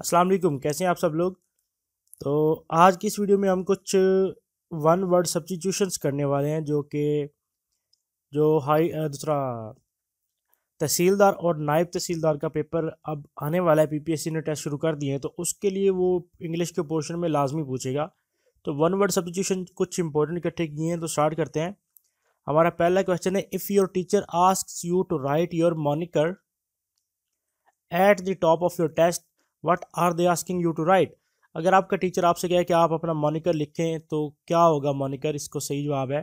अस्सलाम वालेकुम कैसे हैं आप सब लोग तो आज की इस वीडियो में हम कुछ वन वर्ड सब्सटीट्यूशंस करने वाले हैं जो कि जो हाई दूसरा तहसीलदार और नायब तहसीलदार का पेपर अब आने वाला है पीपीएससी ने टेस्ट शुरू कर दिए हैं तो उसके लिए वो इंग्लिश के पोर्शन में लाजमी पूछेगा तो वन वर्ड सब्सटीट्यूशन कुछ इंपॉर्टेंट इकट्ठे किए हैं तो स्टार्ट करते हैं हमारा पहला क्वेश्चन है if your teacher ask you to write your moniker at the top of your test what are they asking you to write अगर आपका टीचर आपसे कहे कि आप अपना मोनिकर लिखें तो क्या होगा मोनिकर इसको सही जवाब है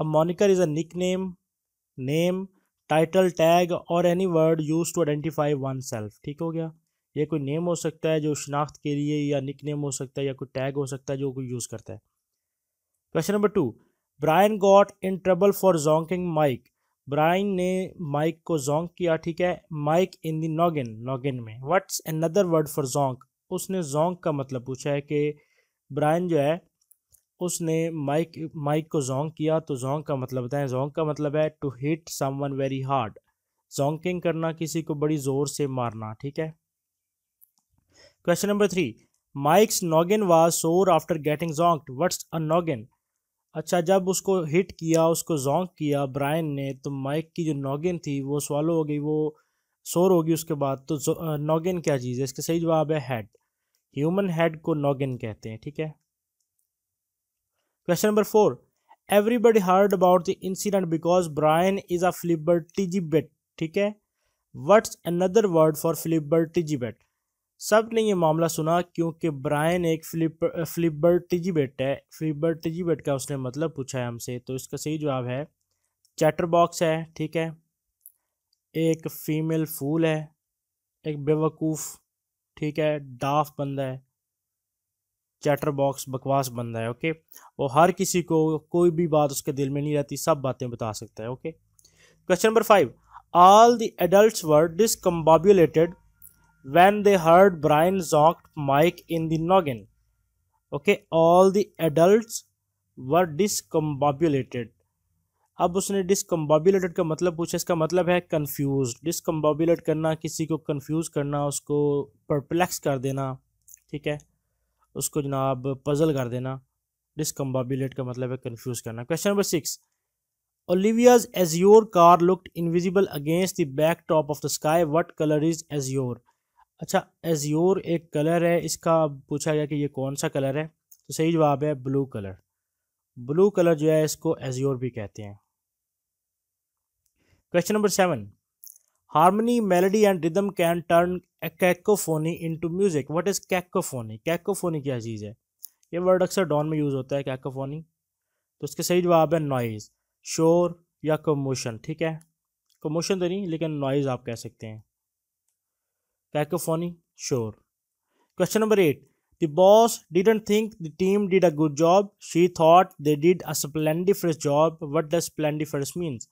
अब moniker is a nickname name title tag और any word use to identify oneself ठीक हो गया ये कोई नेम हो सकता है जो शिनाख्त के लिए या निक नेम हो सकता है या कोई टैग हो सकता है जो कोई यूज़ करता है question number two Brian got in trouble for conking Mike Brian ने माइक को जोंक किया ठीक है Mike in the noggin noggin में what's another word for conk उसने जोंक का मतलब पूछा है कि ब्राइन जो है उसने माइक माइक को जोंक किया तो जोंक का मतलब बताएं जोंक का मतलब है to hit someone very hard conking करना किसी को बड़ी ज़ोर से मारना ठीक है question number three Mike's noggin was sore after getting conked what's a noggin अच्छा जब उसको हिट किया उसको जोंक किया ब्रायन ने तो माइक की जो नॉगिन थी वो सॉलो हो गई वो शोर होगी उसके बाद तो नोगिन क्या चीज़ है इसका सही जवाब है हेड ह्यूमन हेड को नॉगिन कहते हैं ठीक है question number four everybody heard about the incident because Brian is a flibber ठीक है what's another word for flibbertigibbet सब ने ये मामला सुना क्योंकि ब्रायन एक फ्लिप फ्लिबर्टिजिबेट है टिजीबेट का उसने मतलब पूछा है हमसे तो इसका सही जवाब है चैटर बॉक्स है ठीक है एक फीमेल फूल है एक बेवकूफ़ ठीक है डाफ बंदा है चैटर बॉक्स बकवास बंदा है ओके वो हर किसी को कोई भी बात उसके दिल में नहीं रहती सब बातें बता सकता है okay question number five all the adult were discombobulated When they heard Brian zonked Mike in the noggin. Okay, all the adults were discombobulated. अब उसने डिसकम्बॉबुलेटेड का मतलब पूछा इसका मतलब है कन्फ्यूज डिसकम्बॉबुलेट करना किसी को कन्फ्यूज करना उसको परप्लेक्स कर देना ठीक है उसको जनाब पजल कर देना डिसकम्बॉबुलेट का मतलब है कन्फ्यूज करना question number six Olivia's your car looked invisible against the backdrop of the sky what colour is azure अच्छा एज्योर एक कलर है इसका पूछा गया कि ये कौन सा कलर है तो सही जवाब है ब्लू कलर ब्लू कलर जो है इसको एज्योर भी कहते हैं question number seven harmony melody and rhythm can turn cacophony into music what is cacophony cacophony क्या चीज़ है ये वर्ड अक्सर डॉन में यूज़ होता है कैकोफोनी तो इसके सही जवाब है नॉइज़ शोर या कमोशन ठीक है कमोशन तो नहीं लेकिन नॉइज़ आप कह सकते हैं cacophony sure question number 8 the boss didn't think the team did a good job she thought they did a splendiferous job what does splendiferous means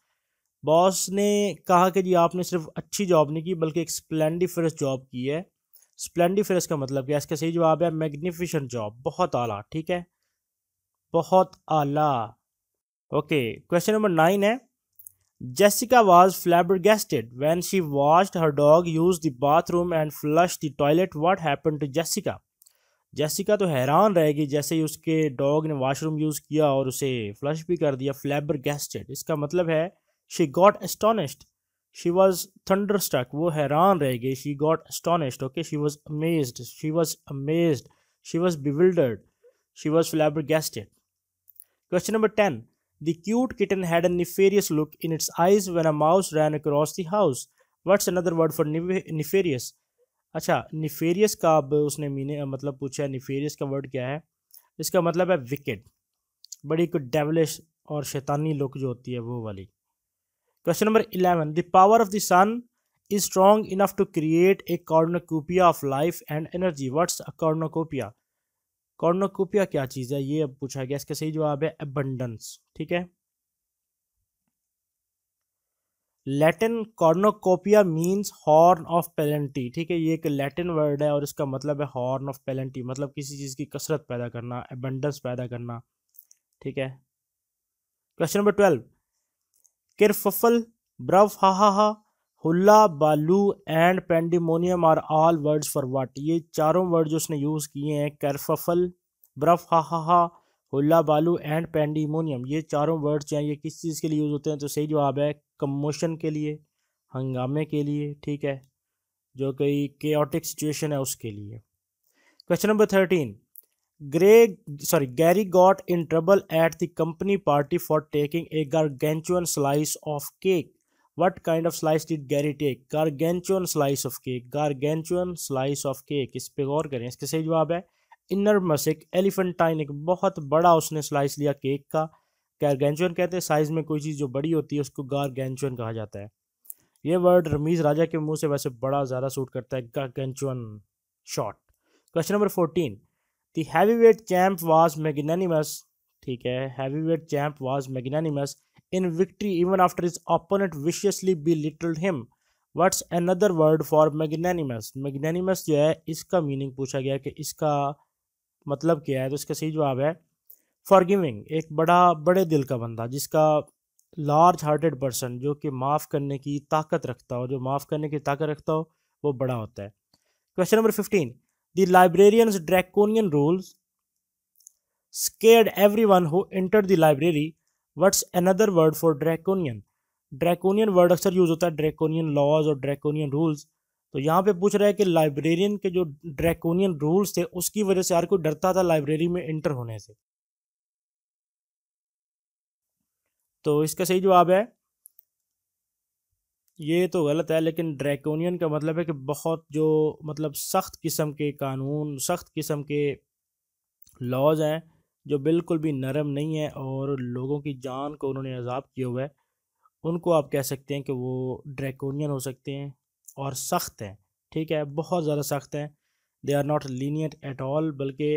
boss ने कहा कि जी आपने सिर्फ अच्छी जॉब नहीं की बल्कि एक स्प्लेंडिफरस जॉब की है स्प्लेंडिफरस का मतलब क्या इसका सही जवाब है मैग्निफिशेंट जॉब बहुत आला ठीक है बहुत आला ओके क्वेश्चन नंबर नाइन है Jessica was flabbergasted when she watched her dog use the bathroom and flush the toilet. What happened to Jessica? Jessica तो हैरान रहेगी जैसे ही उसके डॉग ने वॉशरूम यूज़ किया और उसे फ्लश भी कर दिया फ्लैबर गैस्टेड इसका मतलब है she got astonished she was thunderstruck वो हैरान रहेगी she got astonished okay she was amaze she was amaze she was bewildered she was flabbergasted question number ten The cute kitten had a nefarious look in its eyes when a mouse ran across the house. What's another word for nefarious? अच्छा nefarious का अब उसने मीने मतलब पूछा है nefarious का word क्या है इसका मतलब है विकेट बड़ी कुछ डेवलिश और शैतानी लुक जो होती है वो वाली question number eleven the power of the sun is strong enough to create a cornucopia of life and energy what's a cornucopia cornucopia क्या चीज़ है ये अब पूछा गया इसका सही जवाब है एबंडेंस ठीक है Latin cornucopia means horn of plenty ठीक है ये एक लैटिन वर्ड है और इसका मतलब है हॉर्न ऑफ पेलेंटी मतलब किसी चीज़ की कसरत पैदा करना एबंडेंस पैदा करना ठीक है question number twelve kerfuffle brouhaha hullabaloo and pandemonium are all words for what ये चारों वर्ड जो उसने यूज़ किए हैं कैरफफल बर्फ हा brouhaha hullabaloo and pandemonium ये चारों वर्ड्स हैं ये किस चीज़ के लिए यूज़ होते हैं तो सही जवाब है कमोशन के लिए हंगामे के लिए ठीक है जो कई केटिक सिचुएशन है उसके लिए question number thirteen Gray sorry Gary got in trouble at the company party for taking a gargantuan slice of cake What kind of slice did Gary take? Gargantuan slice of cake. Gargantuan slice of cake इस पर गौर करें इसका सही जवाब है inner मसिक एलिफेंटाइन एक बहुत बड़ा उसने स्लाइस लिया केक का गारगेंचुअन कहते हैं साइज में कोई चीज़ जो बड़ी होती है उसको गारगेंचुअन कहा जाता है ये वर्ड रमीज राजा के मुंह से वैसे बड़ा ज़्यादा सूट करता है gargantuan shot question number fourteen the heavyweight champ was magnanimous ठीक है heavyweight champ was magnanimous in victory even after his opponent viciously belittled him. What's another word for magnanimous? Magnanimous जो है इसका meaning पूछा गया ki iska matlab kya hai to iska sahi jawab hai forgiving ek bada bade dil ka banda jiska large hearted person जो कि माफ़ करने की ताकत रखता हो जो माफ़ करने की ताकत रखता हो वो बड़ा होता है question number fifteen the librarian's draconian rules scared everyone who enter the library what's another word for draconian draconian word अक्सर यूज़ होता है ड्रैकोनियन लॉज और ड्रैकोनियन रूल्स तो यहाँ पे पूछ रहा है कि लाइब्रेरियन के जो ड्रैकोनियन रूल्स थे उसकी वजह से हर कोई डरता था लाइब्रेरी में इंटर होने से तो इसका सही जवाब है ये तो गलत है लेकिन ड्रैकोनियन का मतलब है कि बहुत जो मतलब सख्त किस्म के कानून सख्त किस्म के लॉज हैं जो बिल्कुल भी नरम नहीं है और लोगों की जान को उन्होंने अजाब किया हुआ है उनको आप कह सकते हैं कि वो ड्रैकोनियन हो सकते हैं और सख्त हैं ठीक है बहुत ज़्यादा सख्त हैं they are not lenient at all बल्कि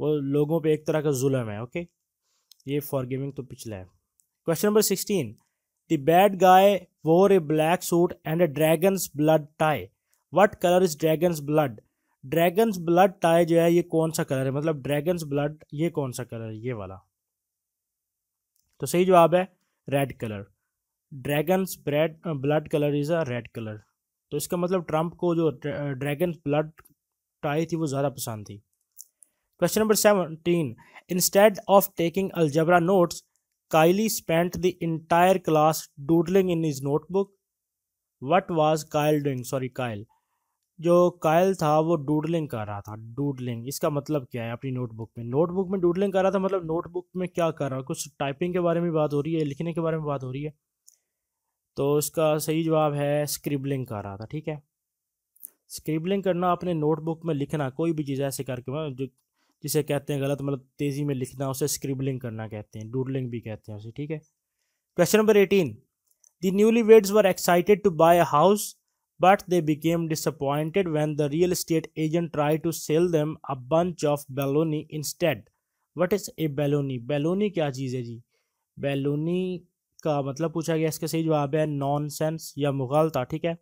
वो लोगों पे एक तरह का जुल्म है ओके ये फॉर गिविंग तो पिछला है question number sixteen the bad guy wore a black suit and a dragon's blood tie what colour is dragon's blood dragon's blood tie जो है ये कौन सा कलर है मतलब ड्रैगन्स ब्लड ये कौन सा कलर है ये वाला तो सही जवाब है red colour dragon's bread blood colour is a red colour तो इसका मतलब ट्रंप को जो ड्रैगन ब्लड टाई थी वो ज़्यादा पसंद थी question number seventeen instead of taking algebra notes Kylie spent the entire class doodling in his notebook what was Kyle doing sorry Kyle जो कायल था वो डूडलिंग कर रहा था डूडलिंग इसका मतलब क्या है अपनी नोटबुक में नोटबुक में डूडलिंग कर रहा था मतलब नोटबुक में क्या कर रहा है कुछ टाइपिंग के बारे में बात हो रही है लिखने के बारे में बात हो रही है तो इसका सही जवाब है स्क्रिबलिंग कर रहा था ठीक है स्क्रिबलिंग करना अपने नोटबुक में लिखना कोई भी चीज़ ऐसे करके मतलब जो जिसे कहते हैं गलत मतलब तेज़ी में लिखना उसे स्क्रिबलिंग करना कहते हैं डूडलिंग भी कहते हैं उसे ठीक है question number eighteen the newlyweds were excited to buy a house but they became disappointed when the real estate agent tried to sell them a bunch of baloney instead. What is a baloney baloney क्या चीज़ है जी बैलोनी का मतलब पूछा गया इसका सही जवाब है नॉन सेंस या मुगालता ठीक है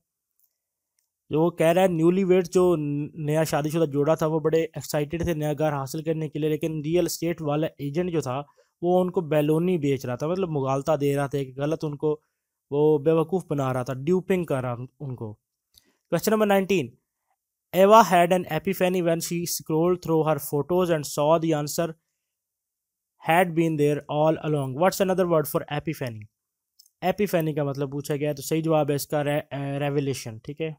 जो वो कह रहा है न्यूली वेड जो नया शादीशुदा जोड़ा था वो बड़े एक्साइटेड थे नया घर हासिल करने के लिए लेकिन रियल इस्टेट वाला एजेंट जो था वो उनको बैलोनी बेच रहा था मतलब मुगालता दे रहा था कि गलत उनको वो बेवकूफ़ बना रहा था ड्यूपिंग कर रहा उनको question number nineteen Ava had an epiphany when she scroll through her photos and saw the answer had been there all along what's another word for epiphany epiphany का मतलब पूछा गया तो सही जवाब है इसका रेवल्यूशन ठीक है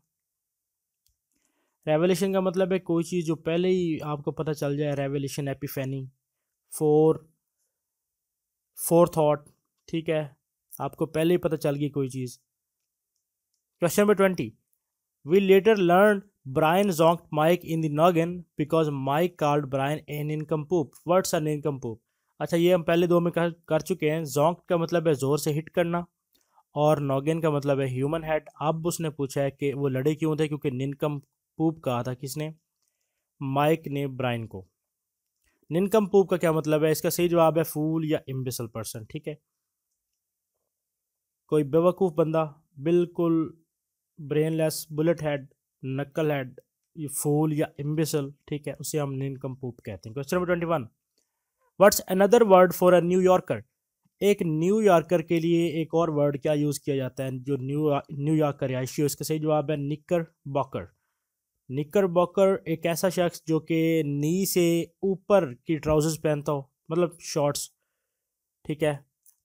रेवल्यूशन का मतलब है कोई चीज जो पहले ही आपको पता चल जाए revelation epiphany for forethought ठीक है आपको पहले ही पता चल गई कोई चीज question number twenty We later learned Brian zonked Mike in the noggin because Mike called Brian an income What's an income अच्छा ये हम पहले दो में कर, कर चुके हैं जोंक का मतलब है ज़ोर से हिट करना और नॉगिन का मतलब है ह्यूमन हेड अब उसने पूछा है कि वो लड़े क्यों थे क्योंकि निनकम पूप कहा था किसने माइक ने ब्राइन को निनकम पूप का क्या मतलब है इसका सही जवाब है फूल या इम्बिसल पर्सन ठीक है कोई बेवकूफ़ बंदा बिल्कुल brainless bullet head knucklehead ये फूल या इम्बिसल ठीक है उसे हम नीन कम्पूप कहते हैं question number twenty one what's another word for a New Yorker एक न्यू यॉर्कर के लिए एक और वर्ड क्या यूज़ किया जाता है जो न्यू यॉर्कर या हो इसका सही जवाब है निकर बॉकर निकर बॉकर एक ऐसा शख्स जो कि नी से ऊपर की ट्राउजर्स पहनता हो मतलब शॉर्ट्स ठीक है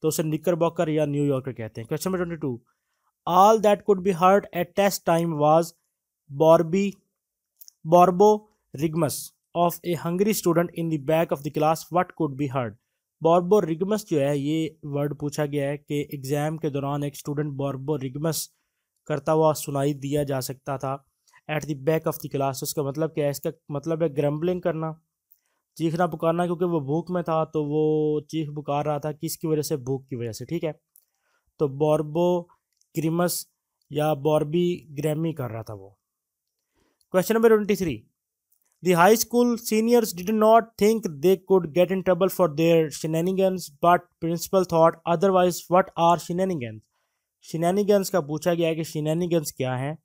तो उसे निकर बॉकर या न्यू यॉर्कर कहते हैं question number twenty two All that could be heard at test time was Borby, Borbo Rigmus of a hungry student in the back of the class what could be heard. Borborygmus जो है ये word पूछा गया है कि exam के दौरान एक स्टूडेंट बॉर्बो रिगमस करता हुआ सुनाई दिया जा सकता था at the back of the class उसका मतलब क्या है इसका मतलब है ग्रम्बलिंग करना चीखना पुकारना क्योंकि वो भूख में था तो वो चीख पुकार रहा था किसकी वजह से भूख की वजह से ठीक है तो बॉर्बो क्रिमस या बॉर्बी ग्रैमी कर रहा था वो question number twenty three the high school seniors did not think they could get in trouble for their shenanigans but principal thought otherwise what are shenanigans shenanigans का पूछा गया है कि शिनेनिगन्स क्या हैं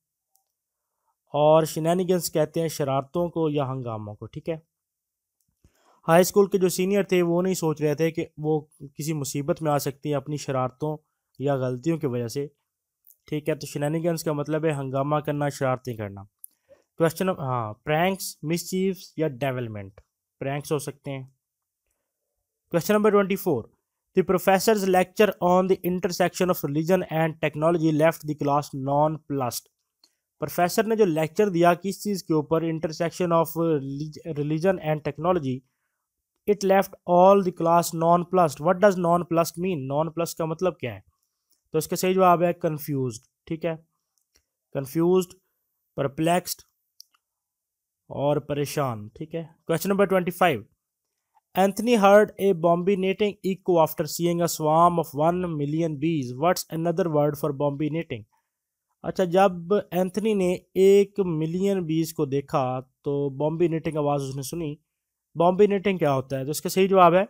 और शिनेनिगन्स कहते हैं शरारतों को या हंगामों को ठीक है हाई स्कूल के जो सीनियर थे वो नहीं सोच रहे थे कि वो किसी मुसीबत में आ सकती हैं अपनी शरारतों या गलतियों की वजह से ठीक है तो शनैनिगन्स का मतलब है हंगामा करना शरारती करना क्वेश्चन हाँ प्रैंक्स मिसचीव्स या डेवलपमेंट प्रैंक्स हो सकते हैं question number twenty four the professor lecture on the intersection of religion and technology left the class nonplussed professor ने जो लेक्चर दिया किस चीज़ के ऊपर intersection of religion and technology it left all the class nonplus what does nonplus mean nonplus का मतलब क्या है तो इसका सही जवाब है कन्फ्यूज ठीक है कन्फ्यूज परप्लेक्सड और परेशान ठीक है question number twenty five Anthony heard a bombinating echo after seeing a swarm of one million bees what's another word for bombinating अच्छा जब एंथनी ने एक मिलियन बीज को देखा तो बॉम्बिनेटिंग आवाज़ उसने सुनी बॉम्बिनेटिंग क्या होता है तो इसका सही जवाब है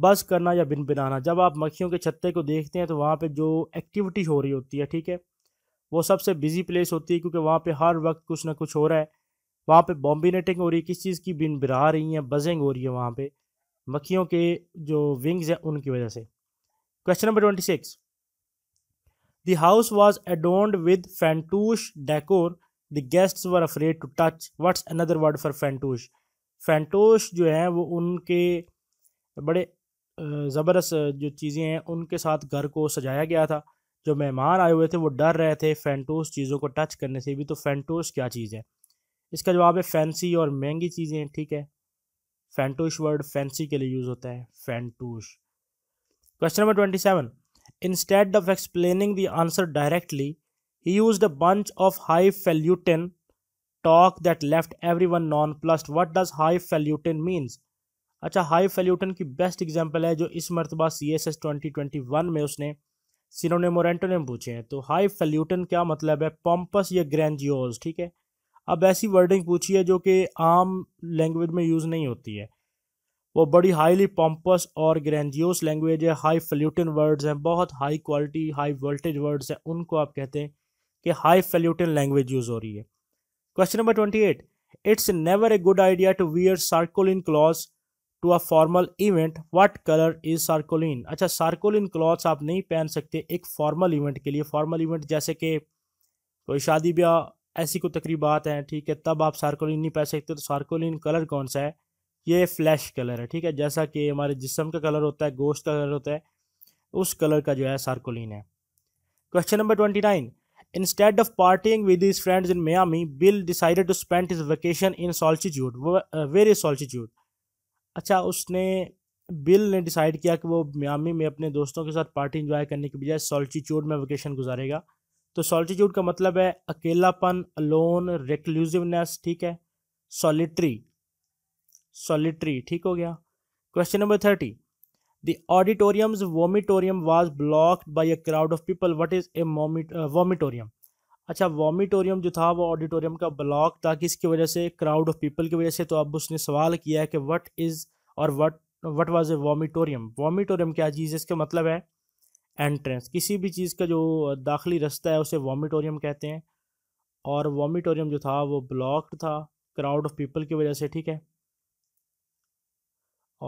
बस करना या बिन बिनाना जब आप मक्खियों के छत्ते को देखते हैं तो वहाँ पे जो एक्टिविटी हो रही होती है ठीक है वो सबसे बिजी प्लेस होती है क्योंकि वहाँ पे हर वक्त कुछ ना कुछ हो रहा है वहाँ पे बॉम्बिनेटिंग हो रही है किस चीज़ की बिन बिरा रही हैं बजिंग हो रही है वहाँ पर मक्खियों के जो विंग्स हैं उनकी वजह से question number twenty six the house was adorned with fantoosh decor the guests were afraid to touch what's another word for fantoosh fantoosh जो है वो उनके बड़े ज़बरदस्त जो चीज़ें हैं उनके साथ घर को सजाया गया था जो मेहमान आए हुए थे वो डर रहे थे फैंटोस चीज़ों को टच करने से भी तो फैंटोस क्या चीज़ है इसका जवाब है फैंसी और महंगी चीज़ें ठीक है फैंटोश वर्ड फैंसी के लिए यूज़ होता है fantoosh question number twenty seven instead of explaining the answer directly he use the bunch of highfalutin talk that left everyone nonplus what does highfalutin means अच्छा highfalutin की best example है जो इस मरतबा C S S twenty twenty one में उसने सिनोने मोरेंटो ने पूछे हैं तो हाई फेल्यूटन क्या मतलब है पम्पस या ग्रैंजियोज ठीक है अब ऐसी वर्डिंग पूछी है जो कि आम लैंग्वेज में यूज़ नहीं होती है वो बड़ी हाईली पम्पस और ग्रैंजियोस लैंग्वेज है हाई फेल्यूटन वर्ड्स हैं बहुत high quality high voltage words हैं उनको आप कहते हैं कि हाई फेल्यूटन लैंग्वेज यूज़ हो रही है question number twenty eight it's never a good idea to wear sarcoline clothes to a formal event what colour is sarcoline अच्छा सार्कोलिन क्लॉथ्स आप नहीं पहन सकते एक फॉर्मल इवेंट के लिए फॉर्मल इवेंट जैसे कि कोई शादी ब्याह ऐसी कोई तकरीबात हैं ठीक है तब आप सार्कोलिन नहीं पहन सकते तो सार्कोलिन कलर कौन सा है ये फ्लैश कलर है ठीक है जैसा कि हमारे जिसम का कलर होता है गोश्त का कलर होता है उस कलर का जो है सार्कोलिन है question number twenty nine instead of partying with his friends in Miami Bill decided to spend his vacation in solitude where is अच्छा उसने बिल ने डिसाइड किया कि वो मियामी में अपने दोस्तों के साथ पार्टी इंजॉय करने के बजाय सॉल्टीट्यूड में वेकेशन गुजारेगा तो सॉल्टीट्यूड का मतलब है अकेलापन अलोन रेक्लूसिवनेस ठीक है सॉलिट्री सॉलिट्री ठीक हो गया question number thirty the auditorium's vomitorium was blocked by a crowd of people what is a vomitorium अच्छा वॉमिटोरियम जो था वो ऑडिटोरियम का ब्लॉक था किसकी वजह से क्राउड ऑफ पीपल की वजह से तो अब उसने सवाल किया है कि वट इज़ और what what was a vomitorium vomitorium क्या चीज़ इसका मतलब है एंट्रेंस किसी भी चीज़ का जो दाखिली रास्ता है उसे वॉमिटोरियम कहते हैं और वॉमिटोरियम जो था वो ब्लॉक्ड था क्राउड ऑफ पीपल की वजह से ठीक है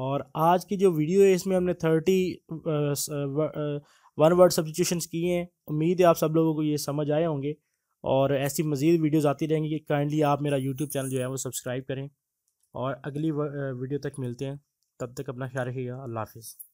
और आज की जो वीडियो है इसमें हमने थर्टी वन वर्ड सब्सिट्यूशन किए हैं उम्मीद है आप सब लोगों को ये समझ आए होंगे और ऐसी मज़ीद वीडियोज़ आती रहेंगी कि काइंडली आप मेरा यूट्यूब चैनल जो है वो सब्सक्राइब करें और अगली वीडियो तक मिलते हैं तब तक अपना ख्याल रखिएगा अल्लाह हाफिज़